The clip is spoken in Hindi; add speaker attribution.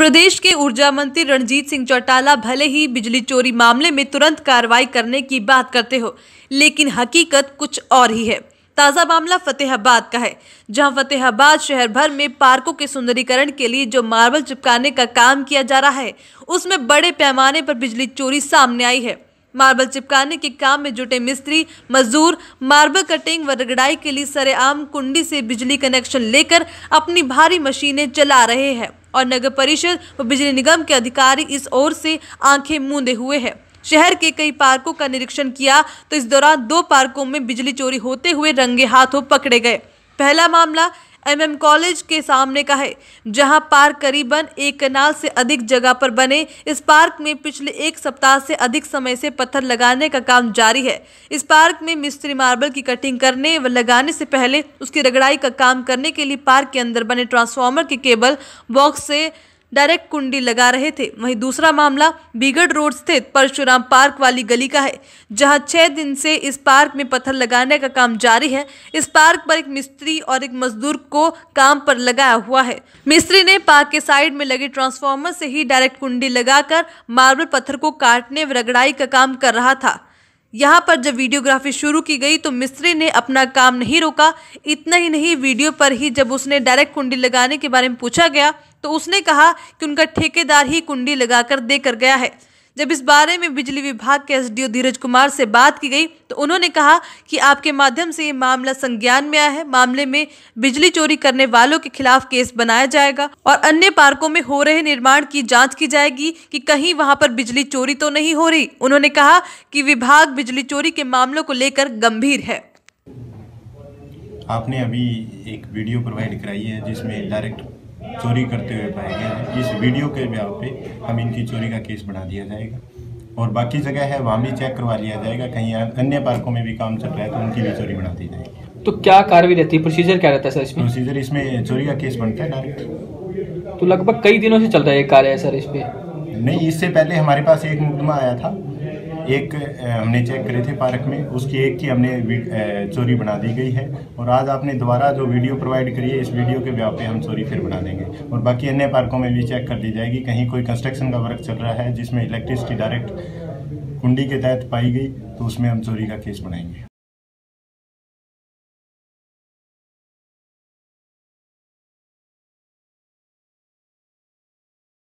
Speaker 1: प्रदेश के ऊर्जा मंत्री रणजीत सिंह चौटाला भले ही बिजली चोरी मामले में तुरंत कार्रवाई करने की बात करते हो लेकिन हकीकत कुछ और ही है ताज़ा मामला फतेहाबाद का है जहां फतेहाबाद शहर भर में पार्कों के सुंदरीकरण के लिए जो मार्बल चिपकाने का काम किया जा रहा है उसमें बड़े पैमाने पर बिजली चोरी सामने आई है मार्बल चिपकाने के काम में जुटे मिस्त्री मजदूर मार्बल कटिंग व रगड़ाई के लिए सरेआम कुंडी से बिजली कनेक्शन लेकर अपनी भारी मशीनें चला रहे हैं और नगर परिषद व बिजली निगम के अधिकारी इस ओर से आंखें मूंदे हुए हैं शहर के कई पार्कों का निरीक्षण किया तो इस दौरान दो पार्कों में बिजली चोरी होते हुए रंगे हाथों पकड़े गए पहला मामला एमएम कॉलेज के सामने का है जहां पार्क करीबन एक कनाल से अधिक जगह पर बने इस पार्क में पिछले एक सप्ताह से अधिक समय से पत्थर लगाने का काम जारी है इस पार्क में मिस्त्री मार्बल की कटिंग करने व लगाने से पहले उसकी रगड़ाई का काम करने के लिए पार्क के अंदर बने ट्रांसफार्मर के केबल बॉक्स से डायरेक्ट कुंडी लगा रहे थे वहीं दूसरा मामला बीगढ़ रोड स्थित परशुराम पार्क वाली गली का है जहां छह दिन से इस पार्क में पत्थर लगाने का काम जारी है इस पार्क पर एक मिस्त्री और एक मजदूर को काम पर लगाया हुआ है मिस्त्री ने पार्क के साइड में लगे ट्रांसफॉर्मर से ही डायरेक्ट कुंडी लगाकर मार्बल पत्थर को काटने व रगड़ाई का काम कर रहा था यहाँ पर जब वीडियोग्राफी शुरू की गई तो मिस्त्री ने अपना काम नहीं रोका इतना ही नहीं वीडियो पर ही जब उसने डायरेक्ट कुंडी लगाने के बारे में पूछा गया तो उसने कहा कि उनका ठेकेदार ही कुंडी लगाकर देकर गया है जब इस बारे में बिजली विभाग के एसडीओ धीरज कुमार से बात की गई तो उन्होंने कहा कि आपके माध्यम से ये मामला संज्ञान में आया है मामले में बिजली चोरी करने वालों के खिलाफ केस बनाया जाएगा और अन्य पार्कों में हो रहे निर्माण की जांच की जाएगी कि कहीं वहां पर बिजली चोरी तो नहीं हो रही उन्होंने कहा कि विभाग बिजली चोरी के मामलों को लेकर गंभीर है
Speaker 2: आपने अभी एक वीडियो प्रोवाइड कराई है जिसमें डायरेक्ट चोरी करते हुए पाए गए हैं इस वीडियो के ब्याह पे हम इनकी चोरी का केस बढ़ा दिया जाएगा और बाकी जगह है वहाँ भी चेक करवा लिया जाएगा कहीं अन्य पार्कों में भी काम चल रहा है तो उनकी भी चोरी बढ़ा दी जाएगी तो क्या कार्रवाई रहती है प्रोसीजर क्या रहता है सर इसमें प्रोसीजर इसमें चोरी का केस बनता है डायरेक्ट तो लगभग कई दिनों से चल रहा है कार्य है सर इस पर नहीं इससे पहले हमारे पास एक मुकदमा आया था एक हमने चेक करे थे पार्क में उसकी एक की हमने चोरी बना दी गई है और आज आपने दोबारा जो वीडियो प्रोवाइड करी है इस वीडियो के व्यापे हम चोरी फिर बना देंगे और बाकी अन्य पार्कों में भी चेक कर दी जाएगी कहीं कोई कंस्ट्रक्शन का वर्क चल रहा है जिसमें इलेक्ट्रिसिटी डायरेक्ट कुंडी के तहत पाई गई तो
Speaker 1: उसमें हम चोरी का केस बनाएंगे